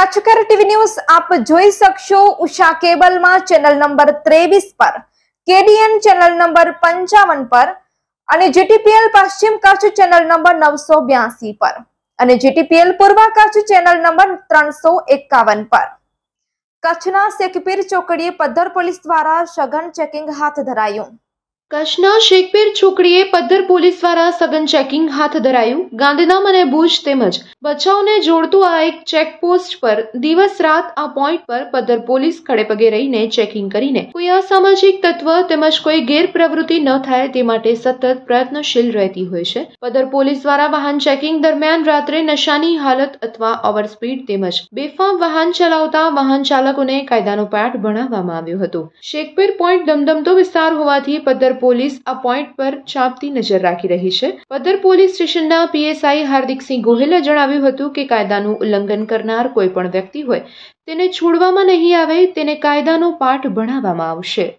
કચ્છકર TV news આપ જોઈ શકશો ઉષા કેબલમાં ચેનલ નંબર ત્રેવીસ પર કેડીએન ચેનલ નંબર પંચાવન પર અને જીટીપીએલ પશ્ચિમ કચ્છ ચેનલ નંબર નવસો બ્યાસી પર અને જીટીપીએલ પૂર્વ કચ્છ ચેનલ નંબર ત્રણસો એકાવન પર કચ્છના શેખપીર ચોકડીએ પદ્ધર પોલીસ દ્વારા સઘન ચેકિંગ હાથ ધરાયું કચ્છના શેખપીર છોકરીએ પદ્ધર પોલીસ દ્વારા સઘન ચેકિંગ હાથ ધરાયું ગાંધીધામ અને ભુજ તેમજ બચ્ચાઓને જોડતું આ એક ચેકપોસ્ટ પર દિવસ રાત આ પોઈન્ટ પર પદ્ધર પોલીસ ખડેપગે રહીને ચેકિંગ કરીને કોઈ અસામાજિક તત્વ તેમજ કોઈ ગેરપ્રવૃત્તિ ન થાય તે માટે સતત પ્રયત્નશીલ રહેતી હોય છે પદ્ધર પોલીસ દ્વારા વાહન ચેકિંગ દરમિયાન રાત્રે નશાની હાલત અથવા ઓવર સ્પીડ તેમજ બેફામ વાહન ચલાવતા વાહન ચાલકોને કાયદાનો પાઠ ભણાવવામાં આવ્યો હતો શેખપીર પોઈન્ટ ધમધમતો વિસ્તાર હોવાથી પદ્ધર પોલીસ આ પોઈન્ટ પર ચાંપતી નજર રાખી રહી છે પદર પોલીસ સ્ટેશનના પીએસઆઈ હાર્દિકસિંહ ગોહિલે જણાવ્યું હતું કે કાયદાનું ઉલ્લંઘન કરનાર કોઈ પણ વ્યક્તિ હોય તેને છોડવામાં નહીં આવે તેને કાયદાનો પાઠ ભણાવવામાં આવશે